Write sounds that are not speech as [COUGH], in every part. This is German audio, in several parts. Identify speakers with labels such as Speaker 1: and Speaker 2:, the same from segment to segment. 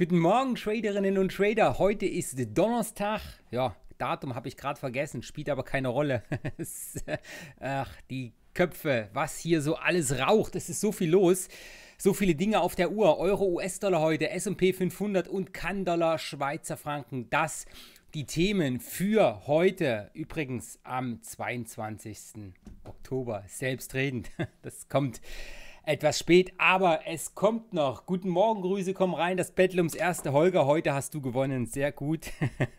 Speaker 1: Guten Morgen, Traderinnen und Trader. Heute ist Donnerstag. Ja, Datum habe ich gerade vergessen, spielt aber keine Rolle. [LAUGHS] Ach, die Köpfe, was hier so alles raucht. Es ist so viel los. So viele Dinge auf der Uhr. Euro, US-Dollar heute, SP 500 und kann Schweizer Franken. Das die Themen für heute, übrigens am 22. Oktober, selbstredend. [LAUGHS] Das kommt etwas spät, aber es kommt noch. Guten Morgen, Grüße kommen rein. Das Battle ums erste Holger, heute hast du gewonnen. Sehr gut.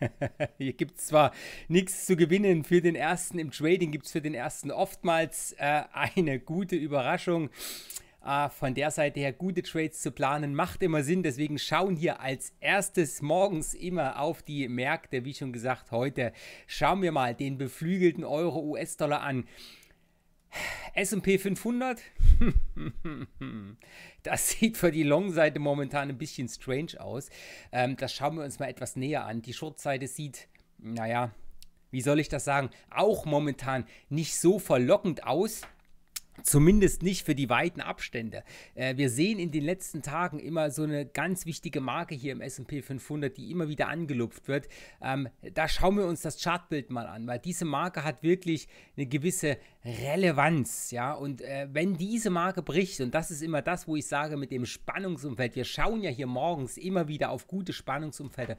Speaker 1: [LAUGHS] Hier gibt es zwar nichts zu gewinnen. Für den ersten im Trading gibt es für den ersten oftmals äh, eine gute Überraschung. Äh, von der Seite her gute Trades zu planen, macht immer Sinn. Deswegen schauen hier als erstes morgens immer auf die Märkte. Wie schon gesagt, heute schauen wir mal den beflügelten Euro-US-Dollar an. SP 500, [LAUGHS] das sieht für die Long-Seite momentan ein bisschen strange aus. Ähm, das schauen wir uns mal etwas näher an. Die Short-Seite sieht, naja, wie soll ich das sagen, auch momentan nicht so verlockend aus. Zumindest nicht für die weiten Abstände. Äh, wir sehen in den letzten Tagen immer so eine ganz wichtige Marke hier im SP 500, die immer wieder angelupft wird. Ähm, da schauen wir uns das Chartbild mal an, weil diese Marke hat wirklich eine gewisse Relevanz. Ja? Und äh, wenn diese Marke bricht, und das ist immer das, wo ich sage mit dem Spannungsumfeld, wir schauen ja hier morgens immer wieder auf gute Spannungsumfelder,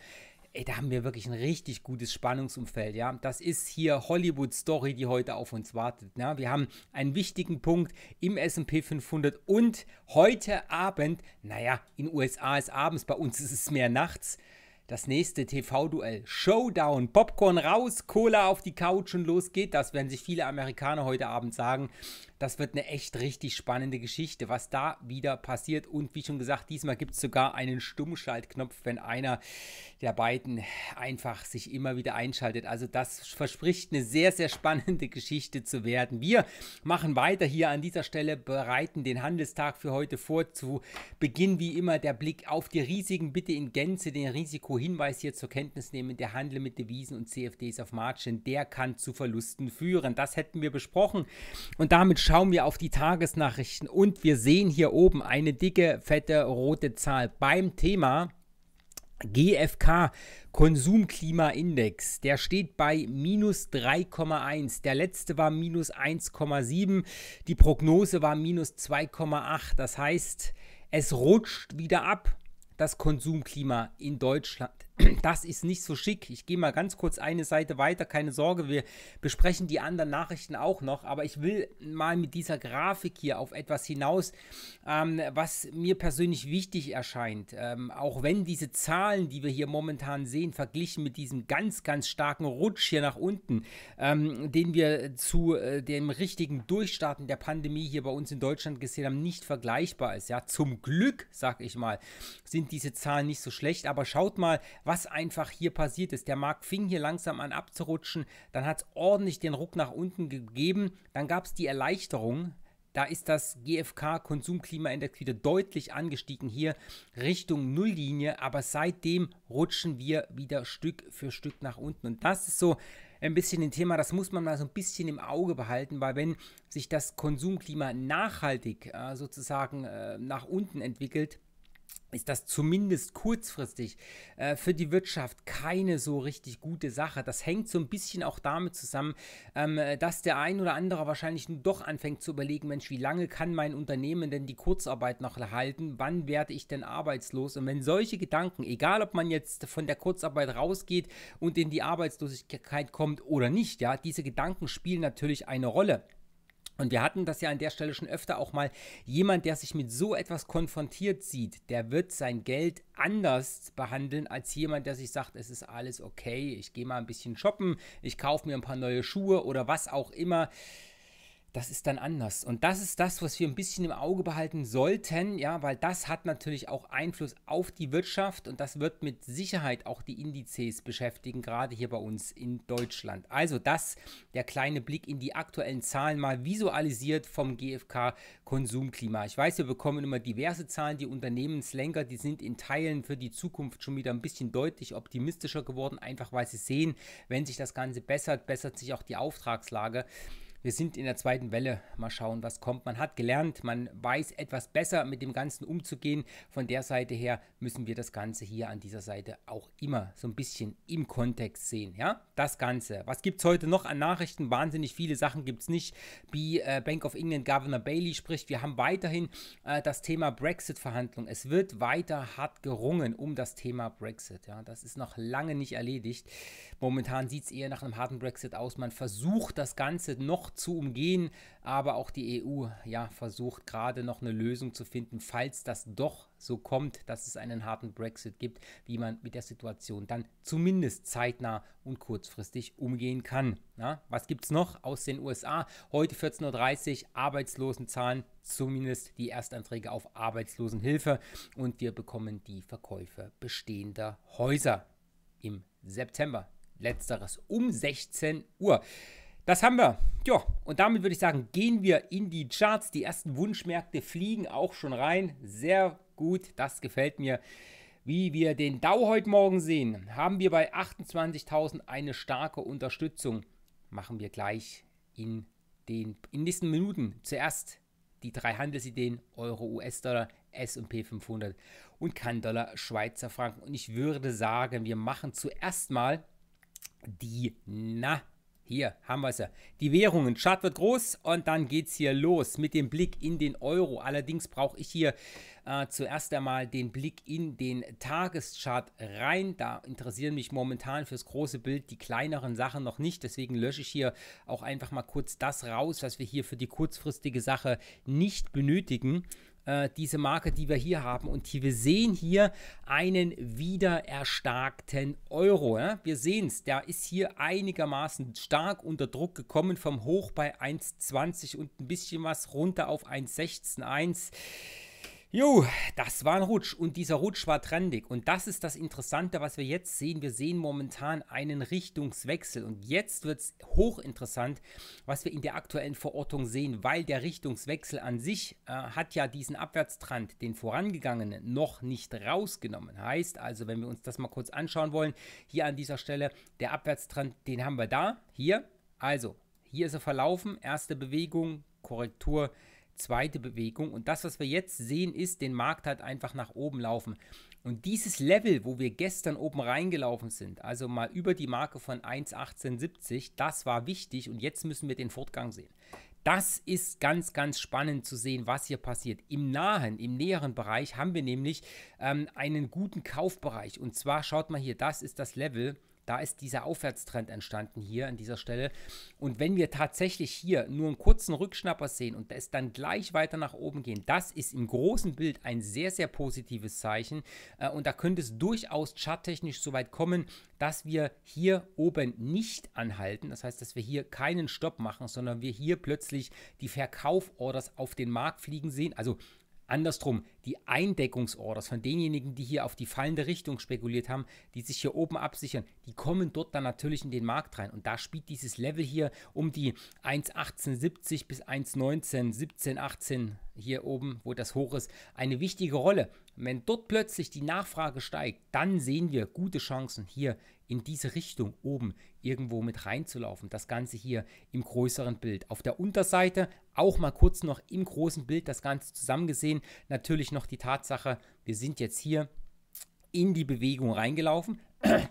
Speaker 1: ey, da haben wir wirklich ein richtig gutes Spannungsumfeld, ja. Das ist hier Hollywood-Story, die heute auf uns wartet. Ja? Wir haben einen wichtigen Punkt im S&P 500 und heute Abend, naja, in USA ist abends, bei uns ist es mehr nachts, das nächste TV-Duell. Showdown, Popcorn raus, Cola auf die Couch und los geht das, werden sich viele Amerikaner heute Abend sagen. Das wird eine echt richtig spannende Geschichte, was da wieder passiert. Und wie schon gesagt, diesmal gibt es sogar einen Stummschaltknopf, wenn einer der beiden einfach sich immer wieder einschaltet. Also das verspricht eine sehr, sehr spannende [LAUGHS] Geschichte zu werden. Wir machen weiter hier an dieser Stelle, bereiten den Handelstag für heute vor. Zu Beginn wie immer der Blick auf die Risiken. Bitte in Gänze den Risikohinweis hier zur Kenntnis nehmen. Der Handel mit Devisen und CFDs auf Margin, der kann zu Verlusten führen. Das hätten wir besprochen. Und damit schauen wir auf die Tagesnachrichten und wir sehen hier oben eine dicke, fette, rote Zahl beim Thema GFK Konsumklimaindex, der steht bei minus 3,1. Der letzte war minus 1,7. Die Prognose war minus 2,8. Das heißt, es rutscht wieder ab das Konsumklima in Deutschland das ist nicht so schick. Ich gehe mal ganz kurz eine Seite weiter, keine Sorge, wir besprechen die anderen Nachrichten auch noch, aber ich will mal mit dieser Grafik hier auf etwas hinaus, ähm, was mir persönlich wichtig erscheint. Ähm, auch wenn diese Zahlen, die wir hier momentan sehen, verglichen mit diesem ganz, ganz starken Rutsch hier nach unten, ähm, den wir zu äh, dem richtigen Durchstarten der Pandemie hier bei uns in Deutschland gesehen haben, nicht vergleichbar ist. Ja, zum Glück, sag ich mal, sind diese Zahlen nicht so schlecht, aber schaut mal, was einfach hier passiert ist. Der Markt fing hier langsam an abzurutschen, dann hat es ordentlich den Ruck nach unten gegeben, dann gab es die Erleichterung, da ist das GfK Konsumklimaindex wieder deutlich angestiegen hier Richtung Nulllinie, aber seitdem rutschen wir wieder Stück für Stück nach unten und das ist so ein bisschen ein Thema, das muss man mal so ein bisschen im Auge behalten, weil wenn sich das Konsumklima nachhaltig äh, sozusagen äh, nach unten entwickelt, ist das zumindest kurzfristig äh, für die Wirtschaft keine so richtig gute Sache. Das hängt so ein bisschen auch damit zusammen, ähm, äh, dass der ein oder andere wahrscheinlich nun doch anfängt zu überlegen, Mensch, wie lange kann mein Unternehmen denn die Kurzarbeit noch halten? Wann werde ich denn arbeitslos? Und wenn solche Gedanken, egal ob man jetzt von der Kurzarbeit rausgeht und in die Arbeitslosigkeit kommt oder nicht, ja, diese Gedanken spielen natürlich eine Rolle. Und wir hatten das ja an der Stelle schon öfter auch mal, jemand, der sich mit so etwas konfrontiert sieht, der wird sein Geld anders behandeln als jemand, der sich sagt, es ist alles okay, ich gehe mal ein bisschen shoppen, ich kaufe mir ein paar neue Schuhe oder was auch immer das ist dann anders. Und das ist das, was wir ein bisschen im Auge behalten sollten, ja, weil das hat natürlich auch Einfluss auf die Wirtschaft und das wird mit Sicherheit auch die Indizes beschäftigen, gerade hier bei uns in Deutschland. Also das, der kleine Blick in die aktuellen Zahlen mal visualisiert vom GfK Konsumklima. Ich weiß, wir bekommen immer diverse Zahlen, die Unternehmenslenker, die sind in Teilen für die Zukunft schon wieder ein bisschen deutlich optimistischer geworden, einfach weil sie sehen, wenn sich das Ganze bessert, bessert sich auch die Auftragslage wir sind in der zweiten Welle. Mal schauen, was kommt. Man hat gelernt, man weiß etwas besser mit dem Ganzen umzugehen. Von der Seite her müssen wir das Ganze hier an dieser Seite auch immer so ein bisschen im Kontext sehen. Ja, das Ganze. Was gibt es heute noch an Nachrichten? Wahnsinnig viele Sachen gibt es nicht. Wie äh, Bank of England Governor Bailey spricht, wir haben weiterhin äh, das Thema brexit verhandlung Es wird weiter hart gerungen um das Thema Brexit. Ja, das ist noch lange nicht erledigt. Momentan sieht es eher nach einem harten Brexit aus. Man versucht das Ganze noch zu umgehen. Aber auch die EU ja, versucht gerade noch eine Lösung zu finden, falls das doch so kommt, dass es einen harten Brexit gibt, wie man mit der Situation dann zumindest zeitnah und kurzfristig umgehen kann. Na, was gibt es noch aus den USA? Heute 14.30 Uhr Arbeitslosenzahlen, zumindest die Erstanträge auf Arbeitslosenhilfe und wir bekommen die Verkäufe bestehender Häuser im September. Letzteres um 16 Uhr. Das haben wir. Ja, und damit würde ich sagen, gehen wir in die Charts. Die ersten Wunschmärkte fliegen auch schon rein. Sehr gut, das gefällt mir. Wie wir den Dow heute Morgen sehen, haben wir bei 28.000 eine starke Unterstützung. Machen wir gleich in den in nächsten Minuten. Zuerst die drei Handelsideen Euro, US-Dollar, S&P 500 und Kandollar, Schweizer Franken. Und ich würde sagen, wir machen zuerst mal die Na hier haben wir es ja. Die Währungen. Chart wird groß und dann geht es hier los mit dem Blick in den Euro. Allerdings brauche ich hier äh, zuerst einmal den Blick in den Tageschart rein. Da interessieren mich momentan fürs große Bild die kleineren Sachen noch nicht. Deswegen lösche ich hier auch einfach mal kurz das raus, was wir hier für die kurzfristige Sache nicht benötigen äh, diese Marke, die wir hier haben. Und hier, wir sehen hier einen wieder erstarkten Euro. Ja? Wir sehen es, der ist hier einigermaßen stark unter Druck gekommen vom Hoch bei 1,20 und ein bisschen was runter auf 1,16,1. Jo, das war ein Rutsch und dieser Rutsch war trendig. Und das ist das Interessante, was wir jetzt sehen. Wir sehen momentan einen Richtungswechsel. Und jetzt wird es hochinteressant, was wir in der aktuellen Verortung sehen, weil der Richtungswechsel an sich äh, hat ja diesen Abwärtstrand, den vorangegangenen, noch nicht rausgenommen. Heißt also, wenn wir uns das mal kurz anschauen wollen, hier an dieser Stelle, der Abwärtstrand, den haben wir da, hier. Also, hier ist er verlaufen, erste Bewegung, Korrektur, zweite Bewegung. Und das, was wir jetzt sehen, ist, den Markt halt einfach nach oben laufen. Und dieses Level, wo wir gestern oben reingelaufen sind, also mal über die Marke von 1,1870, das war wichtig und jetzt müssen wir den Fortgang sehen. Das ist ganz, ganz spannend zu sehen, was hier passiert. Im nahen, im näheren Bereich haben wir nämlich ähm, einen guten Kaufbereich. Und zwar schaut mal hier, das ist das Level da ist dieser Aufwärtstrend entstanden hier an dieser Stelle. Und wenn wir tatsächlich hier nur einen kurzen Rückschnapper sehen und es dann gleich weiter nach oben gehen, das ist im großen Bild ein sehr, sehr positives Zeichen. Äh, und da könnte es durchaus charttechnisch so weit kommen, dass wir hier oben nicht anhalten. Das heißt, dass wir hier keinen Stopp machen, sondern wir hier plötzlich die Verkauforders auf den Markt fliegen sehen. Also Andersrum, die Eindeckungsorders von denjenigen, die hier auf die fallende Richtung spekuliert haben, die sich hier oben absichern, die kommen dort dann natürlich in den Markt rein. Und da spielt dieses Level hier um die 1,1870 bis 1,19, 17, 18 hier oben, wo das hoch ist, eine wichtige Rolle. Wenn dort plötzlich die Nachfrage steigt, dann sehen wir gute Chancen hier in diese Richtung oben irgendwo mit reinzulaufen. Das Ganze hier im größeren Bild. Auf der Unterseite auch mal kurz noch im großen Bild das Ganze zusammengesehen. Natürlich noch die Tatsache, wir sind jetzt hier in die Bewegung reingelaufen,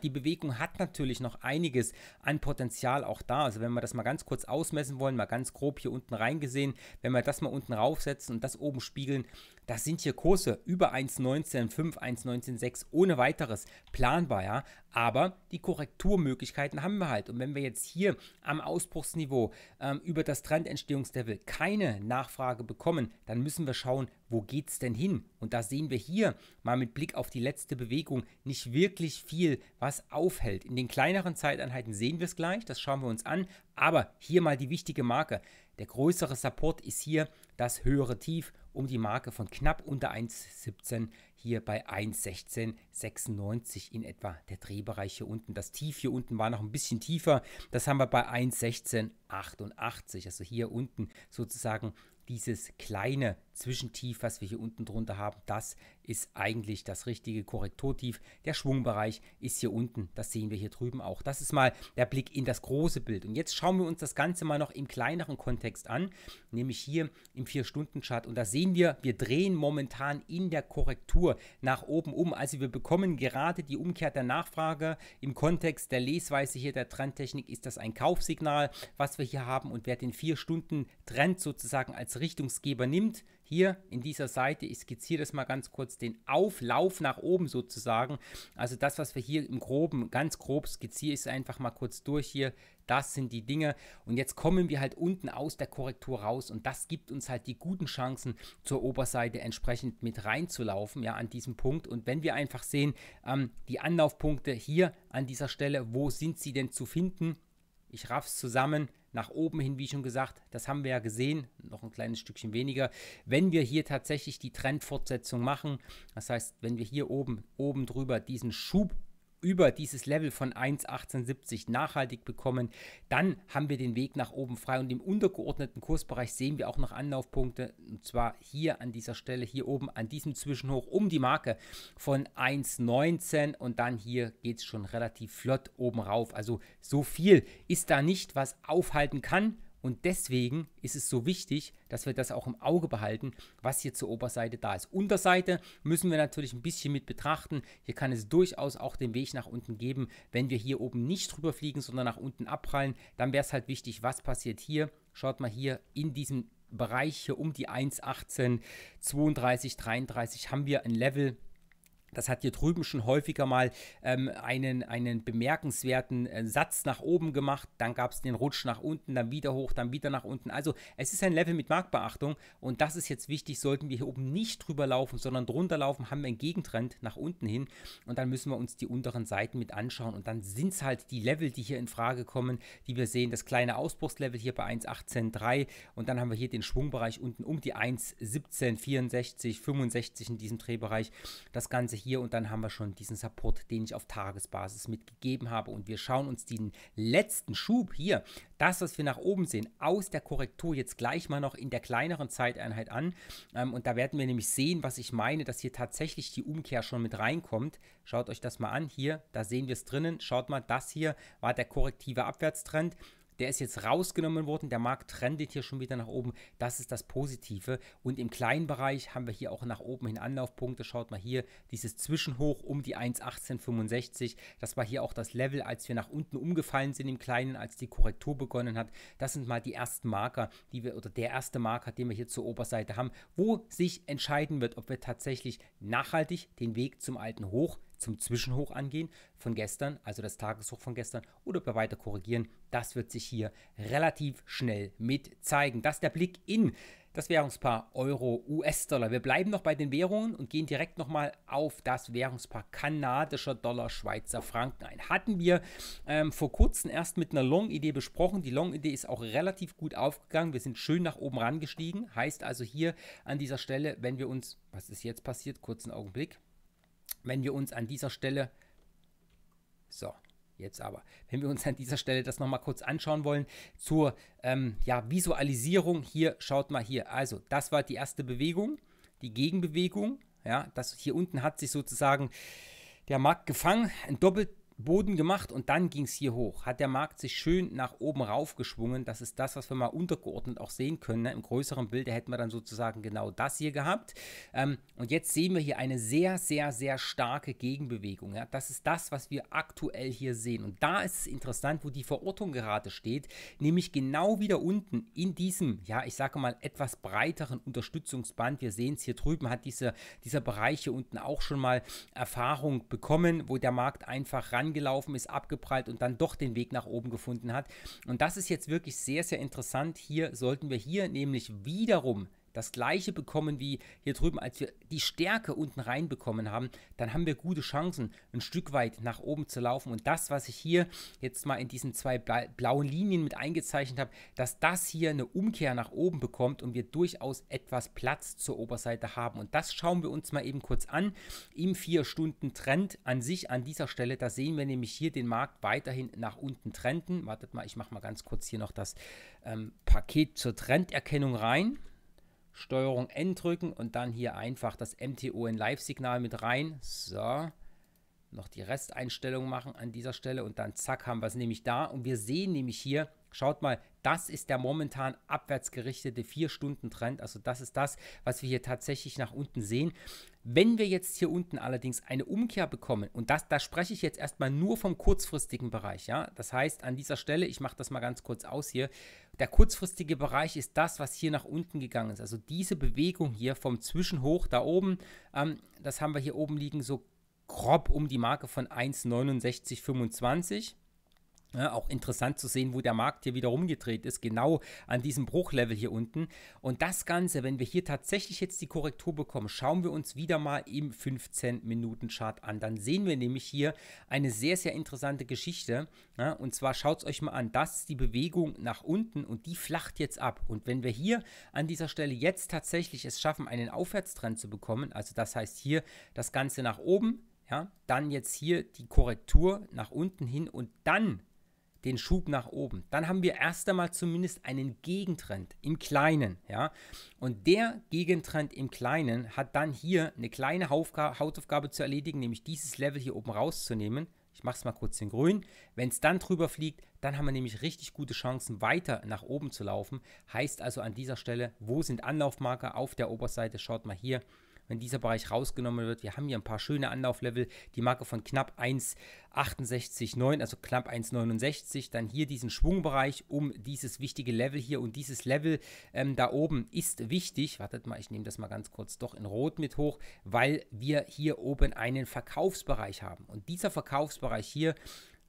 Speaker 1: die Bewegung hat natürlich noch einiges an Potenzial auch da. Also wenn wir das mal ganz kurz ausmessen wollen, mal ganz grob hier unten reingesehen, wenn wir das mal unten raufsetzen und das oben spiegeln, das sind hier Kurse über 1,19,5, 1,19,6 ohne weiteres planbar, ja. Aber die Korrekturmöglichkeiten haben wir halt. Und wenn wir jetzt hier am Ausbruchsniveau ähm, über das Trendentstehungslevel keine Nachfrage bekommen, dann müssen wir schauen, wo geht es denn hin? Und da sehen wir hier mal mit Blick auf die letzte Bewegung nicht wirklich viel, was aufhält. In den kleineren Zeiteinheiten sehen wir es gleich, das schauen wir uns an. Aber hier mal die wichtige Marke. Der größere Support ist hier das höhere Tief um die Marke von knapp unter 1,17 hier bei 1,1696 in etwa der Drehbereich hier unten. Das Tief hier unten war noch ein bisschen tiefer. Das haben wir bei 1,1688. Also hier unten sozusagen dieses kleine Zwischentief, was wir hier unten drunter haben, das ist eigentlich das richtige Korrekturtief. Der Schwungbereich ist hier unten, das sehen wir hier drüben auch. Das ist mal der Blick in das große Bild. Und jetzt schauen wir uns das Ganze mal noch im kleineren Kontext an, nämlich hier im 4-Stunden-Chart. Und da sehen wir, wir drehen momentan in der Korrektur nach oben um. Also wir bekommen gerade die Umkehr der Nachfrage. Im Kontext der Lesweise hier der Trendtechnik ist das ein Kaufsignal, was wir hier haben. Und wer den 4-Stunden-Trend sozusagen als Richtungsgeber nimmt, hier in dieser Seite, ich skizziere das mal ganz kurz, den Auflauf nach oben sozusagen. Also das, was wir hier im Groben, ganz grob skizziere ich es einfach mal kurz durch hier. Das sind die Dinge. Und jetzt kommen wir halt unten aus der Korrektur raus. Und das gibt uns halt die guten Chancen, zur Oberseite entsprechend mit reinzulaufen, ja, an diesem Punkt. Und wenn wir einfach sehen, ähm, die Anlaufpunkte hier an dieser Stelle, wo sind sie denn zu finden? Ich raff's zusammen nach oben hin, wie schon gesagt. Das haben wir ja gesehen, noch ein kleines Stückchen weniger. Wenn wir hier tatsächlich die Trendfortsetzung machen, das heißt, wenn wir hier oben, oben drüber diesen Schub über dieses Level von 1,1870 nachhaltig bekommen, dann haben wir den Weg nach oben frei und im untergeordneten Kursbereich sehen wir auch noch Anlaufpunkte und zwar hier an dieser Stelle, hier oben an diesem Zwischenhoch um die Marke von 1,19 und dann hier geht es schon relativ flott oben rauf. Also so viel ist da nicht, was aufhalten kann. Und deswegen ist es so wichtig, dass wir das auch im Auge behalten, was hier zur Oberseite da ist. Unterseite müssen wir natürlich ein bisschen mit betrachten. Hier kann es durchaus auch den Weg nach unten geben. Wenn wir hier oben nicht drüber fliegen, sondern nach unten abprallen, dann wäre es halt wichtig, was passiert hier. Schaut mal hier in diesem Bereich hier um die 1,18, 32, 33 haben wir ein Level, das hat hier drüben schon häufiger mal ähm, einen, einen bemerkenswerten äh, Satz nach oben gemacht. Dann gab es den Rutsch nach unten, dann wieder hoch, dann wieder nach unten. Also es ist ein Level mit Marktbeachtung und das ist jetzt wichtig. Sollten wir hier oben nicht drüber laufen, sondern drunter laufen, haben wir einen Gegentrend nach unten hin und dann müssen wir uns die unteren Seiten mit anschauen und dann sind es halt die Level, die hier in Frage kommen, die wir sehen. Das kleine Ausbruchslevel hier bei 1,18,3 und dann haben wir hier den Schwungbereich unten um die 1,17,64, 65 in diesem Drehbereich. Das Ganze hier hier und dann haben wir schon diesen Support, den ich auf Tagesbasis mitgegeben habe. Und wir schauen uns den letzten Schub hier, das, was wir nach oben sehen, aus der Korrektur jetzt gleich mal noch in der kleineren Zeiteinheit an. Ähm, und da werden wir nämlich sehen, was ich meine, dass hier tatsächlich die Umkehr schon mit reinkommt. Schaut euch das mal an. Hier, da sehen wir es drinnen. Schaut mal, das hier war der korrektive Abwärtstrend. Der ist jetzt rausgenommen worden. Der Markt trendet hier schon wieder nach oben. Das ist das Positive. Und im kleinen Bereich haben wir hier auch nach oben hin Anlaufpunkte. Schaut mal hier, dieses Zwischenhoch um die 1,1865. Das war hier auch das Level, als wir nach unten umgefallen sind im Kleinen, als die Korrektur begonnen hat. Das sind mal die ersten Marker, die wir, oder der erste Marker, den wir hier zur Oberseite haben, wo sich entscheiden wird, ob wir tatsächlich nachhaltig den Weg zum alten Hoch zum Zwischenhoch angehen von gestern, also das Tageshoch von gestern, oder ob wir weiter korrigieren. Das wird sich hier relativ schnell mit zeigen. Das ist der Blick in das Währungspaar Euro, US-Dollar. Wir bleiben noch bei den Währungen und gehen direkt nochmal auf das Währungspaar kanadischer Dollar, Schweizer Franken ein. Hatten wir ähm, vor kurzem erst mit einer Long-Idee besprochen. Die Long-Idee ist auch relativ gut aufgegangen. Wir sind schön nach oben rangestiegen. Heißt also hier an dieser Stelle, wenn wir uns, was ist jetzt passiert, kurzen Augenblick, wenn wir uns an dieser Stelle, so, jetzt aber, wenn wir uns an dieser Stelle das nochmal kurz anschauen wollen, zur ähm, ja, Visualisierung, hier schaut mal hier, also das war die erste Bewegung, die Gegenbewegung, ja, das hier unten hat sich sozusagen der Markt gefangen, ein doppelt Boden gemacht und dann ging es hier hoch. Hat der Markt sich schön nach oben rauf geschwungen? Das ist das, was wir mal untergeordnet auch sehen können. Ne? Im größeren Bild hätten wir dann sozusagen genau das hier gehabt. Ähm, und jetzt sehen wir hier eine sehr, sehr, sehr starke Gegenbewegung. Ja? Das ist das, was wir aktuell hier sehen. Und da ist es interessant, wo die Verortung gerade steht, nämlich genau wieder unten in diesem, ja, ich sage mal, etwas breiteren Unterstützungsband. Wir sehen es hier drüben, hat diese, dieser Bereich hier unten auch schon mal Erfahrung bekommen, wo der Markt einfach ran rangelaufen ist, abgeprallt und dann doch den Weg nach oben gefunden hat. Und das ist jetzt wirklich sehr, sehr interessant. Hier sollten wir hier nämlich wiederum das gleiche bekommen wie hier drüben, als wir die Stärke unten reinbekommen haben, dann haben wir gute Chancen, ein Stück weit nach oben zu laufen. Und das, was ich hier jetzt mal in diesen zwei blauen Linien mit eingezeichnet habe, dass das hier eine Umkehr nach oben bekommt und wir durchaus etwas Platz zur Oberseite haben. Und das schauen wir uns mal eben kurz an im 4-Stunden-Trend an sich an dieser Stelle. Da sehen wir nämlich hier den Markt weiterhin nach unten trenden. Wartet mal, ich mache mal ganz kurz hier noch das ähm, Paket zur Trenderkennung rein. Steuerung N drücken und dann hier einfach das MTO in Live-Signal mit rein. So, noch die Resteinstellung machen an dieser Stelle und dann zack haben wir es nämlich da. Und wir sehen nämlich hier, schaut mal, das ist der momentan abwärts gerichtete 4-Stunden-Trend. Also das ist das, was wir hier tatsächlich nach unten sehen. Wenn wir jetzt hier unten allerdings eine Umkehr bekommen, und das, da spreche ich jetzt erstmal nur vom kurzfristigen Bereich, ja, das heißt an dieser Stelle, ich mache das mal ganz kurz aus hier, der kurzfristige Bereich ist das, was hier nach unten gegangen ist, also diese Bewegung hier vom Zwischenhoch da oben, ähm, das haben wir hier oben liegen, so grob um die Marke von 1,6925. Ja, auch interessant zu sehen, wo der Markt hier wieder rumgedreht ist, genau an diesem Bruchlevel hier unten. Und das Ganze, wenn wir hier tatsächlich jetzt die Korrektur bekommen, schauen wir uns wieder mal im 15-Minuten-Chart an. Dann sehen wir nämlich hier eine sehr, sehr interessante Geschichte. Ja, und zwar schaut es euch mal an, das ist die Bewegung nach unten und die flacht jetzt ab. Und wenn wir hier an dieser Stelle jetzt tatsächlich es schaffen, einen Aufwärtstrend zu bekommen, also das heißt hier das Ganze nach oben, ja, dann jetzt hier die Korrektur nach unten hin und dann den Schub nach oben. Dann haben wir erst einmal zumindest einen Gegentrend im Kleinen. Ja? Und der Gegentrend im Kleinen hat dann hier eine kleine Hautaufgabe zu erledigen, nämlich dieses Level hier oben rauszunehmen. Ich mache es mal kurz in grün. Wenn es dann drüber fliegt, dann haben wir nämlich richtig gute Chancen, weiter nach oben zu laufen. Heißt also an dieser Stelle, wo sind Anlaufmarker? Auf der Oberseite, schaut mal hier, wenn dieser Bereich rausgenommen wird. Wir haben hier ein paar schöne Anlauflevel. Die Marke von knapp 1,68,9, also knapp 1,69. Dann hier diesen Schwungbereich um dieses wichtige Level hier. Und dieses Level ähm, da oben ist wichtig. Wartet mal, ich nehme das mal ganz kurz doch in Rot mit hoch, weil wir hier oben einen Verkaufsbereich haben. Und dieser Verkaufsbereich hier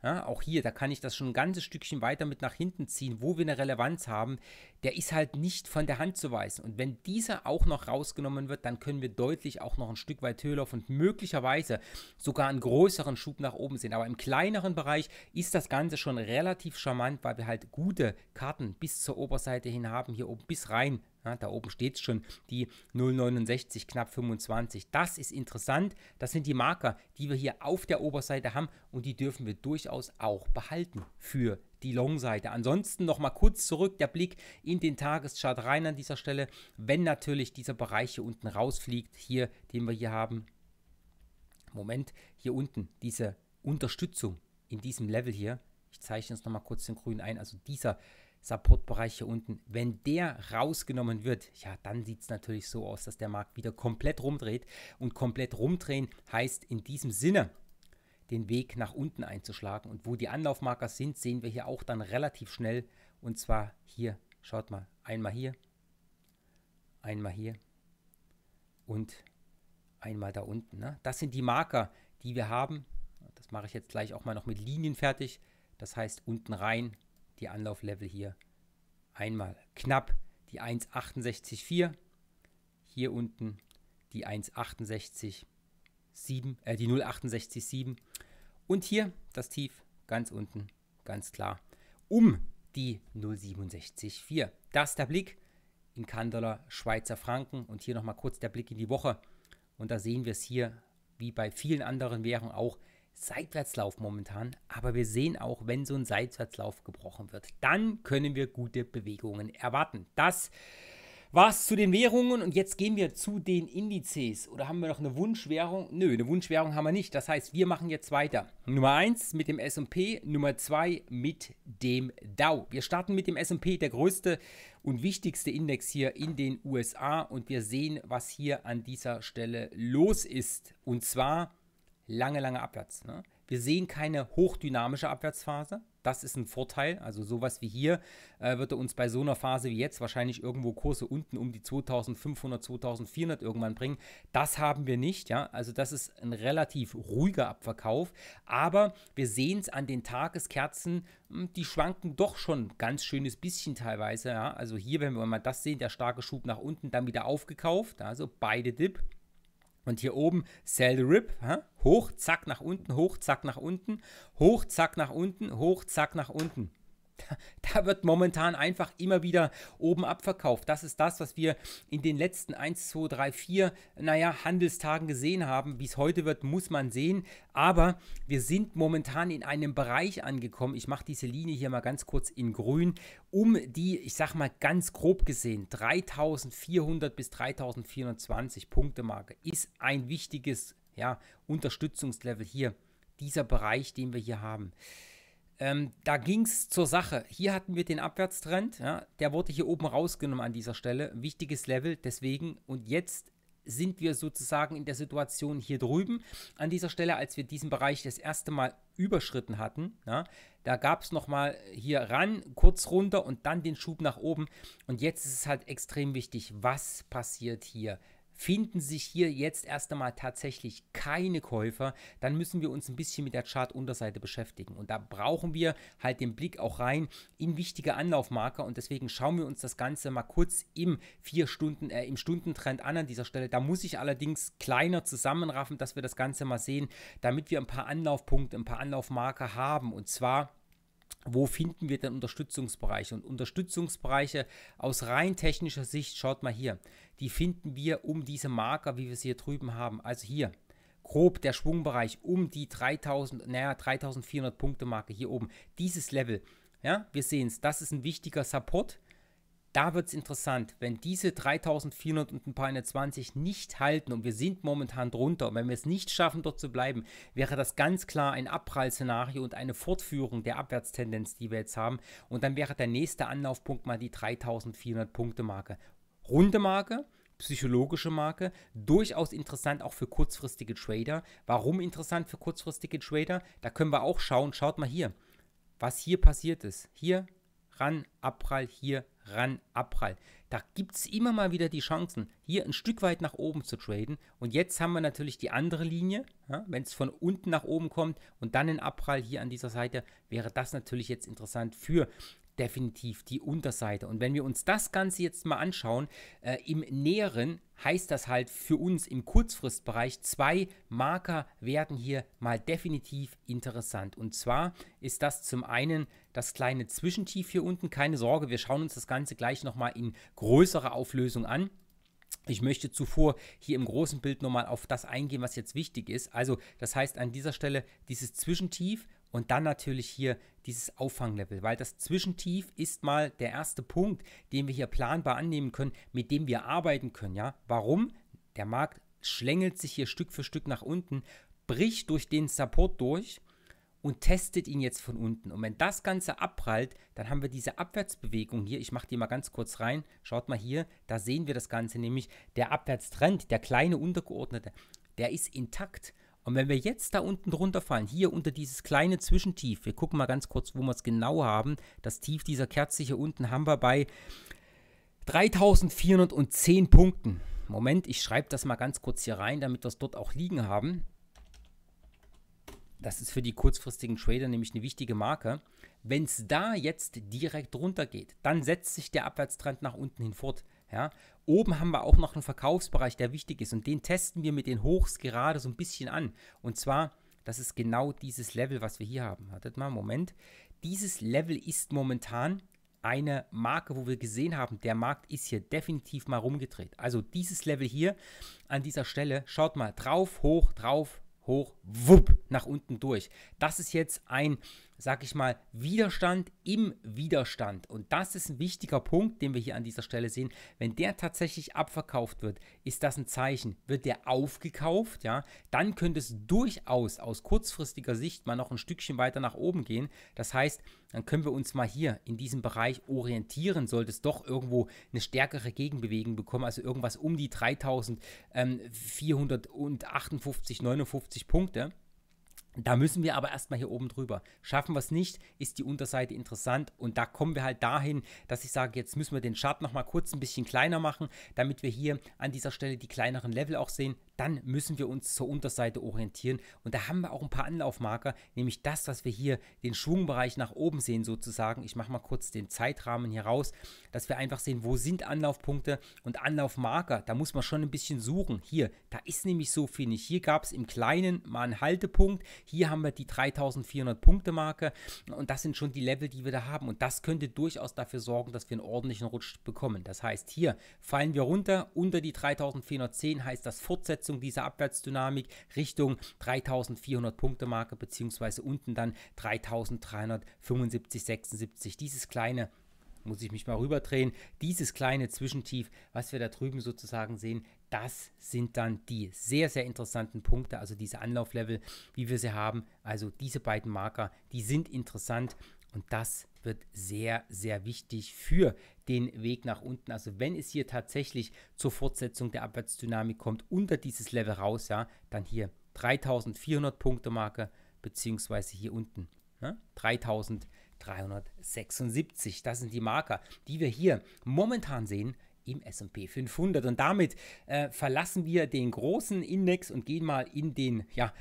Speaker 1: ja, auch hier, da kann ich das schon ein ganzes Stückchen weiter mit nach hinten ziehen, wo wir eine Relevanz haben, der ist halt nicht von der Hand zu weisen. Und wenn dieser auch noch rausgenommen wird, dann können wir deutlich auch noch ein Stück weit höher laufen und möglicherweise sogar einen größeren Schub nach oben sehen. Aber im kleineren Bereich ist das Ganze schon relativ charmant, weil wir halt gute Karten bis zur Oberseite hin haben, hier oben bis rein ja, da oben steht es schon, die 0,69 knapp 25. Das ist interessant. Das sind die Marker, die wir hier auf der Oberseite haben und die dürfen wir durchaus auch behalten für die Long-Seite. Ansonsten nochmal kurz zurück der Blick in den Tageschart rein an dieser Stelle, wenn natürlich dieser Bereich hier unten rausfliegt, hier, den wir hier haben. Moment, hier unten diese Unterstützung in diesem Level hier. Ich zeichne es nochmal kurz in grün ein, also dieser Bereich Supportbereich hier unten, wenn der rausgenommen wird, ja, dann sieht es natürlich so aus, dass der Markt wieder komplett rumdreht. Und komplett rumdrehen heißt in diesem Sinne, den Weg nach unten einzuschlagen. Und wo die Anlaufmarker sind, sehen wir hier auch dann relativ schnell. Und zwar hier, schaut mal, einmal hier, einmal hier und einmal da unten. Ne? Das sind die Marker, die wir haben. Das mache ich jetzt gleich auch mal noch mit Linien fertig. Das heißt unten rein die Anlauflevel hier einmal knapp die 1,684, hier unten die 1,687, äh, die 0,687 und hier das Tief ganz unten, ganz klar, um die 0,674. Das ist der Blick in Kandaler Schweizer Franken und hier nochmal kurz der Blick in die Woche und da sehen wir es hier wie bei vielen anderen Währungen auch, Seitwärtslauf momentan, aber wir sehen auch, wenn so ein Seitwärtslauf gebrochen wird, dann können wir gute Bewegungen erwarten. Das war es zu den Währungen und jetzt gehen wir zu den Indizes. Oder haben wir noch eine Wunschwährung? Nö, eine Wunschwährung haben wir nicht. Das heißt, wir machen jetzt weiter. Nummer 1 mit dem SP, Nummer 2 mit dem Dow. Wir starten mit dem SP, der größte und wichtigste Index hier in den USA und wir sehen, was hier an dieser Stelle los ist. Und zwar lange, lange abwärts. Ne? Wir sehen keine hochdynamische Abwärtsphase. Das ist ein Vorteil. Also sowas wie hier äh, wird er uns bei so einer Phase wie jetzt wahrscheinlich irgendwo Kurse unten um die 2500, 2400 irgendwann bringen. Das haben wir nicht. Ja? Also das ist ein relativ ruhiger Abverkauf. Aber wir sehen es an den Tageskerzen, hm, die schwanken doch schon ein ganz schönes bisschen teilweise. Ja? Also hier, wenn wir mal das sehen, der starke Schub nach unten, dann wieder aufgekauft. Also beide Dip. Und hier oben Sell the Rip, hä? hoch, zack, nach unten, hoch, zack, nach unten, hoch, zack, nach unten, hoch, zack, nach unten. [LAUGHS] da wird momentan einfach immer wieder oben abverkauft. Das ist das, was wir in den letzten 1, 2, 3, 4, naja, Handelstagen gesehen haben. Wie es heute wird, muss man sehen. Aber wir sind momentan in einem Bereich angekommen. Ich mache diese Linie hier mal ganz kurz in grün, um die, ich sag mal ganz grob gesehen, 3400 bis 3420 Punkte Marke ist ein wichtiges ja, Unterstützungslevel hier. Dieser Bereich, den wir hier haben. Ähm, da ging es zur Sache. Hier hatten wir den Abwärtstrend. Ja, der wurde hier oben rausgenommen an dieser Stelle. Wichtiges Level, deswegen. Und jetzt sind wir sozusagen in der Situation hier drüben. An dieser Stelle, als wir diesen Bereich das erste Mal überschritten hatten, ja, da gab es nochmal hier ran, kurz runter und dann den Schub nach oben. Und jetzt ist es halt extrem wichtig, was passiert hier Finden sich hier jetzt erst einmal tatsächlich keine Käufer, dann müssen wir uns ein bisschen mit der Chart-Unterseite beschäftigen. Und da brauchen wir halt den Blick auch rein in wichtige Anlaufmarker. Und deswegen schauen wir uns das Ganze mal kurz im vier Stunden, äh, im Stundentrend an an dieser Stelle. Da muss ich allerdings kleiner zusammenraffen, dass wir das Ganze mal sehen, damit wir ein paar Anlaufpunkte, ein paar Anlaufmarker haben. Und zwar wo finden wir denn Unterstützungsbereiche? Und Unterstützungsbereiche aus rein technischer Sicht, schaut mal hier, die finden wir um diese Marker, wie wir sie hier drüben haben. Also hier, grob der Schwungbereich um die 3000, naja, 3400 Punkte Marke hier oben. Dieses Level, ja, wir sehen es, das ist ein wichtiger Support. Da wird es interessant, wenn diese 3400 und ein paar 120 nicht halten und wir sind momentan drunter und wenn wir es nicht schaffen, dort zu bleiben, wäre das ganz klar ein Abprallszenario und eine Fortführung der Abwärtstendenz, die wir jetzt haben. Und dann wäre der nächste Anlaufpunkt mal die 3400 Punkte Marke. Runde Marke, psychologische Marke. Durchaus interessant auch für kurzfristige Trader. Warum interessant für kurzfristige Trader? Da können wir auch schauen. Schaut mal hier, was hier passiert ist. Hier ran, Abprall, hier ran, Abprall. Da gibt es immer mal wieder die Chancen, hier ein Stück weit nach oben zu traden. Und jetzt haben wir natürlich die andere Linie. Ja, Wenn es von unten nach oben kommt und dann ein Abprall hier an dieser Seite, wäre das natürlich jetzt interessant für definitiv die Unterseite. Und wenn wir uns das Ganze jetzt mal anschauen, äh, im Näheren heißt das halt für uns im Kurzfristbereich, zwei Marker werden hier mal definitiv interessant. Und zwar ist das zum einen das kleine Zwischentief hier unten. Keine Sorge, wir schauen uns das Ganze gleich nochmal in größerer Auflösung an. Ich möchte zuvor hier im großen Bild nochmal auf das eingehen, was jetzt wichtig ist. Also das heißt an dieser Stelle dieses Zwischentief und dann natürlich hier dieses Auffanglevel, weil das Zwischentief ist mal der erste Punkt, den wir hier planbar annehmen können, mit dem wir arbeiten können. Ja? Warum? Der Markt schlängelt sich hier Stück für Stück nach unten, bricht durch den Support durch und testet ihn jetzt von unten. Und wenn das Ganze abprallt, dann haben wir diese Abwärtsbewegung hier. Ich mache die mal ganz kurz rein. Schaut mal hier, da sehen wir das Ganze nämlich. Der Abwärtstrend, der kleine untergeordnete, der ist intakt. Und wenn wir jetzt da unten drunter fallen, hier unter dieses kleine Zwischentief, wir gucken mal ganz kurz, wo wir es genau haben, das Tief dieser Kerze hier unten haben wir bei 3410 Punkten. Moment, ich schreibe das mal ganz kurz hier rein, damit wir es dort auch liegen haben. Das ist für die kurzfristigen Trader nämlich eine wichtige Marke. Wenn es da jetzt direkt runter geht, dann setzt sich der Abwärtstrend nach unten hin fort. Ja? Oben haben wir auch noch einen Verkaufsbereich, der wichtig ist und den testen wir mit den Hochs gerade so ein bisschen an. Und zwar, das ist genau dieses Level, was wir hier haben. Wartet mal, Moment. Dieses Level ist momentan eine Marke, wo wir gesehen haben, der Markt ist hier definitiv mal rumgedreht. Also dieses Level hier an dieser Stelle, schaut mal, drauf, hoch, drauf, hoch, wupp, nach unten durch. Das ist jetzt ein sag ich mal, Widerstand im Widerstand. Und das ist ein wichtiger Punkt, den wir hier an dieser Stelle sehen. Wenn der tatsächlich abverkauft wird, ist das ein Zeichen. Wird der aufgekauft, ja, dann könnte es durchaus aus kurzfristiger Sicht mal noch ein Stückchen weiter nach oben gehen. Das heißt, dann können wir uns mal hier in diesem Bereich orientieren, sollte es doch irgendwo eine stärkere Gegenbewegung bekommen, also irgendwas um die 3458, 59 Punkte. Da müssen wir aber erstmal hier oben drüber. Schaffen wir es nicht, ist die Unterseite interessant und da kommen wir halt dahin, dass ich sage, jetzt müssen wir den Chart nochmal kurz ein bisschen kleiner machen, damit wir hier an dieser Stelle die kleineren Level auch sehen dann müssen wir uns zur Unterseite orientieren. Und da haben wir auch ein paar Anlaufmarker, nämlich das, was wir hier den Schwungbereich nach oben sehen sozusagen. Ich mache mal kurz den Zeitrahmen hier raus, dass wir einfach sehen, wo sind Anlaufpunkte und Anlaufmarker. Da muss man schon ein bisschen suchen. Hier, da ist nämlich so viel nicht. Hier gab es im Kleinen mal einen Haltepunkt. Hier haben wir die 3400 Punkte Marke und das sind schon die Level, die wir da haben. Und das könnte durchaus dafür sorgen, dass wir einen ordentlichen Rutsch bekommen. Das heißt, hier fallen wir runter unter die 3410, heißt das Fortsetzung Fortsetzung dieser Abwärtsdynamik Richtung 3400 Punkte Marke beziehungsweise unten dann 3375, 76. Dieses kleine muss ich mich mal rüberdrehen. Dieses kleine Zwischentief, was wir da drüben sozusagen sehen, das sind dann die sehr, sehr interessanten Punkte, also diese Anlauflevel, wie wir sie haben. Also diese beiden Marker, die sind interessant und das ist wird sehr, sehr wichtig für den Weg nach unten. Also wenn es hier tatsächlich zur Fortsetzung der Abwärtsdynamik kommt, unter dieses Level raus, ja, dann hier 3400 Punkte Marke, beziehungsweise hier unten ne, 3376. Das sind die Marker, die wir hier momentan sehen im S&P 500 und damit äh, verlassen wir den großen Index und gehen mal in den ja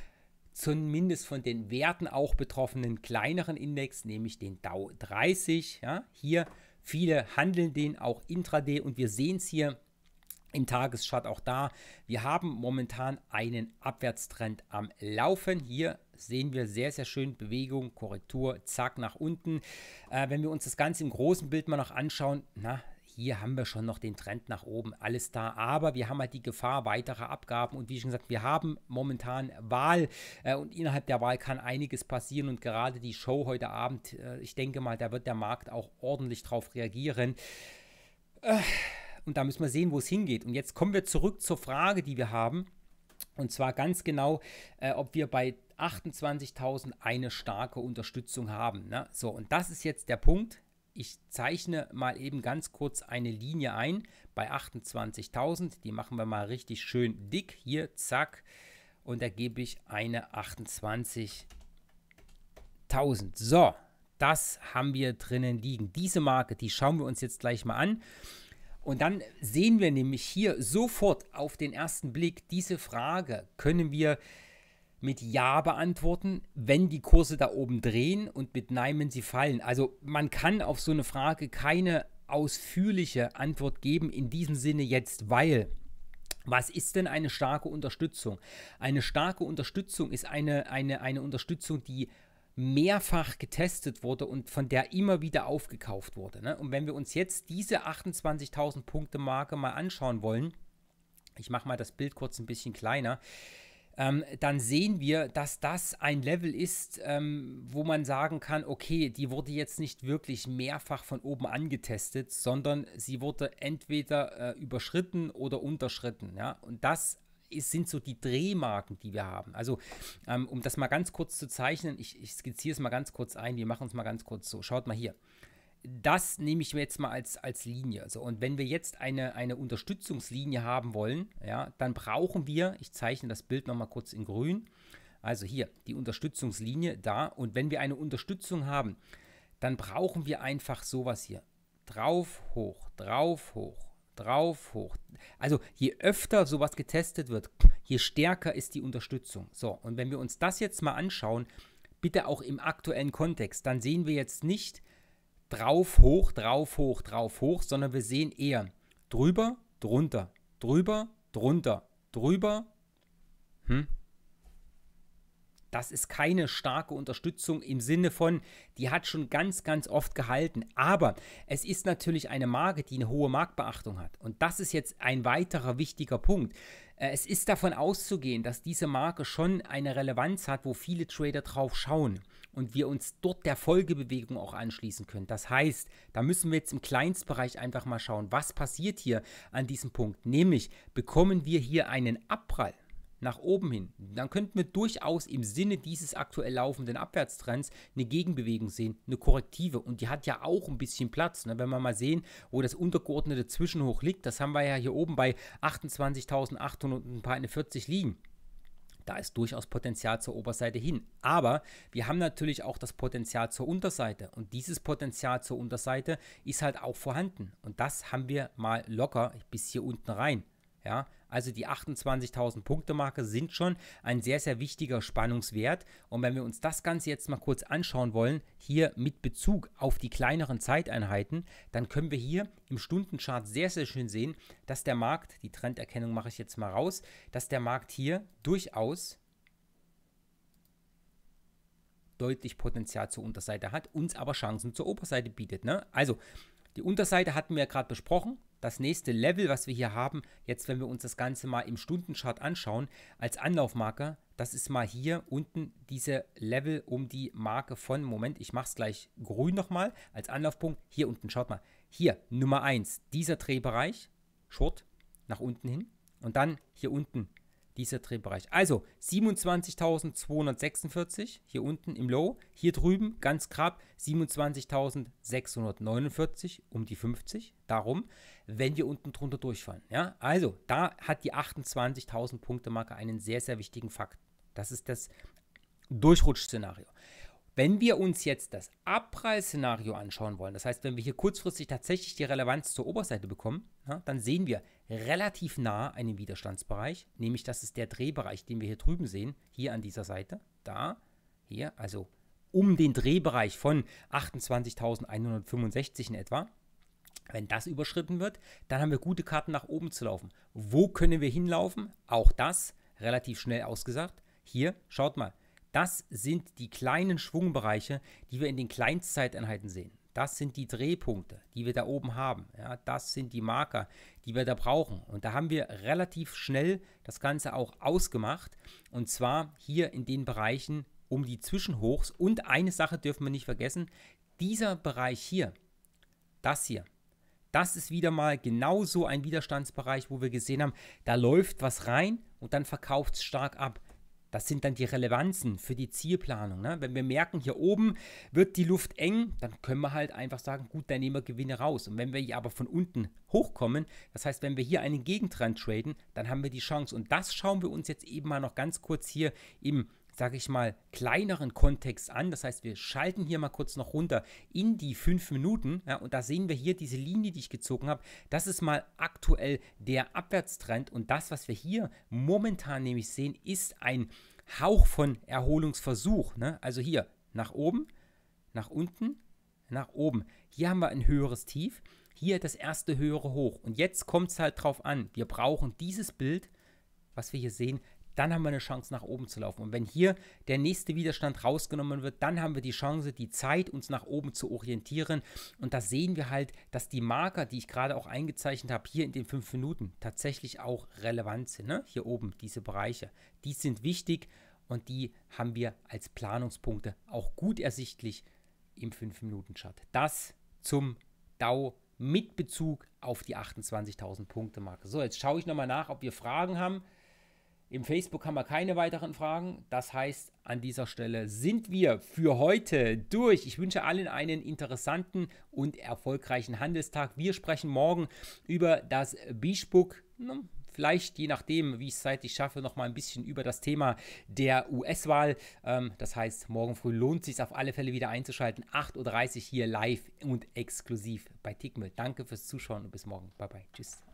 Speaker 1: zumindest von den Werten auch betroffenen kleineren Index, nämlich den DAO 30. Ja, hier viele handeln den auch intraday und wir sehen es hier im Tagesschart auch da. Wir haben momentan einen Abwärtstrend am Laufen. Hier sehen wir sehr, sehr schön Bewegung, Korrektur, zack nach unten. Äh, wenn wir uns das Ganze im großen Bild mal noch anschauen, na, hier haben wir schon noch den Trend nach oben, alles da. Aber wir haben halt die Gefahr weiterer Abgaben und wie schon gesagt, wir haben momentan Wahl äh, und innerhalb der Wahl kann einiges passieren und gerade die Show heute Abend, äh, ich denke mal, da wird der Markt auch ordentlich drauf reagieren. Äh, und da müssen wir sehen, wo es hingeht. Und jetzt kommen wir zurück zur Frage, die wir haben. Und zwar ganz genau, äh, ob wir bei 28.000 eine starke Unterstützung haben. Ne? So, und das ist jetzt der Punkt ich zeichne mal eben ganz kurz eine Linie ein bei 28.000. Die machen wir mal richtig schön dick. Hier, zack. Und da gebe ich eine 28.000. So, das haben wir drinnen liegen. Diese Marke, die schauen wir uns jetzt gleich mal an. Und dann sehen wir nämlich hier sofort auf den ersten Blick diese Frage, können wir mit Ja beantworten, wenn die Kurse da oben drehen und mit Nein, wenn sie fallen. Also man kann auf so eine Frage keine ausführliche Antwort geben in diesem Sinne jetzt, weil was ist denn eine starke Unterstützung? Eine starke Unterstützung ist eine, eine, eine Unterstützung, die mehrfach getestet wurde und von der immer wieder aufgekauft wurde. Ne? Und wenn wir uns jetzt diese 28.000 Punkte Marke mal anschauen wollen, ich mache mal das Bild kurz ein bisschen kleiner, ähm, dann sehen wir, dass das ein Level ist, ähm, wo man sagen kann, okay, die wurde jetzt nicht wirklich mehrfach von oben angetestet, sondern sie wurde entweder äh, überschritten oder unterschritten. Ja? Und das ist, sind so die Drehmarken, die wir haben. Also, ähm, um das mal ganz kurz zu zeichnen, ich, ich skizziere es mal ganz kurz ein, wir machen es mal ganz kurz so. Schaut mal hier das nehme ich mir jetzt mal als, als Linie. So, und wenn wir jetzt eine, eine Unterstützungslinie haben wollen, ja, dann brauchen wir, ich zeichne das Bild nochmal kurz in grün, also hier die Unterstützungslinie da. Und wenn wir eine Unterstützung haben, dann brauchen wir einfach sowas hier. Drauf, hoch, drauf, hoch, drauf, hoch. Also je öfter sowas getestet wird, je stärker ist die Unterstützung. So, und wenn wir uns das jetzt mal anschauen, bitte auch im aktuellen Kontext, dann sehen wir jetzt nicht, drauf, hoch, drauf, hoch, drauf, hoch, sondern wir sehen eher drüber, drunter, drüber, drunter, drüber. Hm? Das ist keine starke Unterstützung im Sinne von, die hat schon ganz, ganz oft gehalten. Aber es ist natürlich eine Marke, die eine hohe Marktbeachtung hat. Und das ist jetzt ein weiterer wichtiger Punkt. Äh, es ist davon auszugehen, dass diese Marke schon eine Relevanz hat, wo viele Trader drauf schauen und wir uns dort der Folgebewegung auch anschließen können. Das heißt, da müssen wir jetzt im Kleinstbereich einfach mal schauen, was passiert hier an diesem Punkt. Nämlich bekommen wir hier einen Abprall nach oben hin, dann könnten wir durchaus im Sinne dieses aktuell laufenden Abwärtstrends eine Gegenbewegung sehen, eine Korrektive. Und die hat ja auch ein bisschen Platz. Ne? Wenn wir mal sehen, wo das untergeordnete Zwischenhoch liegt, das haben wir ja hier oben bei 28.800 und ein paar 40 liegen. Da ist durchaus Potenzial zur Oberseite hin. Aber wir haben natürlich auch das Potenzial zur Unterseite. Und dieses Potenzial zur Unterseite ist halt auch vorhanden. Und das haben wir mal locker bis hier unten rein. Ja, also die 28.000 Punkte Marke sind schon ein sehr, sehr wichtiger Spannungswert. Und wenn wir uns das Ganze jetzt mal kurz anschauen wollen, hier mit Bezug auf die kleineren Zeiteinheiten, dann können wir hier im Stundenchart sehr, sehr schön sehen, dass der Markt, die Trenderkennung mache ich jetzt mal raus, dass der Markt hier durchaus deutlich Potenzial zur Unterseite hat, uns aber Chancen zur Oberseite bietet. Ne? Also die Unterseite hatten wir ja gerade besprochen. Das nächste Level, was wir hier haben, jetzt wenn wir uns das Ganze mal im Stundenchart anschauen, als Anlaufmarker, das ist mal hier unten diese Level um die Marke von, Moment, ich mache es gleich grün nochmal, als Anlaufpunkt, hier unten, schaut mal, hier Nummer 1, dieser Drehbereich, Short, nach unten hin und dann hier unten dieser Drehbereich. Also 27.246 hier unten im Low, hier drüben ganz knapp 27.649 um die 50 darum, wenn wir unten drunter durchfallen. Ja, also da hat die 28.000 Punkte Marke einen sehr sehr wichtigen Fakt. Das ist das Durchrutsch-Szenario. Wenn wir uns jetzt das Abpreisszenario anschauen wollen, das heißt, wenn wir hier kurzfristig tatsächlich die Relevanz zur Oberseite bekommen, ja, dann sehen wir, relativ nah einem Widerstandsbereich, nämlich das ist der Drehbereich, den wir hier drüben sehen, hier an dieser Seite, da, hier, also um den Drehbereich von 28.165 in etwa. Wenn das überschritten wird, dann haben wir gute Karten nach oben zu laufen. Wo können wir hinlaufen? Auch das relativ schnell ausgesagt. Hier, schaut mal, das sind die kleinen Schwungbereiche, die wir in den Kleinstzeiteinheiten sehen. Das sind die Drehpunkte, die wir da oben haben. Ja, das sind die Marker, die wir da brauchen. Und da haben wir relativ schnell das Ganze auch ausgemacht. Und zwar hier in den Bereichen um die Zwischenhochs. Und eine Sache dürfen wir nicht vergessen. Dieser Bereich hier, das hier, das ist wieder mal genau so ein Widerstandsbereich, wo wir gesehen haben, da läuft was rein und dann verkauft es stark ab. Das sind dann die Relevanzen für die Zielplanung. Ne? Wenn wir merken, hier oben wird die Luft eng, dann können wir halt einfach sagen, gut, dann nehmen wir Gewinne raus. Und wenn wir hier aber von unten hochkommen, das heißt, wenn wir hier einen Gegentrend traden, dann haben wir die Chance. Und das schauen wir uns jetzt eben mal noch ganz kurz hier im sage ich mal, kleineren Kontext an. Das heißt, wir schalten hier mal kurz noch runter in die fünf Minuten. Ja, und da sehen wir hier diese Linie, die ich gezogen habe. Das ist mal aktuell der Abwärtstrend. Und das, was wir hier momentan nämlich sehen, ist ein Hauch von Erholungsversuch. Ne? Also hier nach oben, nach unten, nach oben. Hier haben wir ein höheres Tief, hier das erste höhere Hoch. Und jetzt kommt es halt drauf an. Wir brauchen dieses Bild, was wir hier sehen, dann haben wir eine Chance nach oben zu laufen. Und wenn hier der nächste Widerstand rausgenommen wird, dann haben wir die Chance, die Zeit uns nach oben zu orientieren. Und da sehen wir halt, dass die Marker, die ich gerade auch eingezeichnet habe, hier in den fünf Minuten tatsächlich auch relevant sind. Ne? Hier oben, diese Bereiche, die sind wichtig und die haben wir als Planungspunkte auch gut ersichtlich im 5-Minuten-Chart. Das zum DAO mit Bezug auf die 28.000 Punkte Marke. So, jetzt schaue ich nochmal nach, ob wir Fragen haben. Im Facebook haben wir keine weiteren Fragen. Das heißt, an dieser Stelle sind wir für heute durch. Ich wünsche allen einen interessanten und erfolgreichen Handelstag. Wir sprechen morgen über das Beachbook vielleicht je nachdem, wie ich es zeitlich schaffe, noch mal ein bisschen über das Thema der US-Wahl. Ähm, das heißt, morgen früh lohnt es sich auf alle Fälle wieder einzuschalten. 8.30 Uhr hier live und exklusiv bei Tickmill. Danke fürs Zuschauen und bis morgen. Bye bye. Tschüss.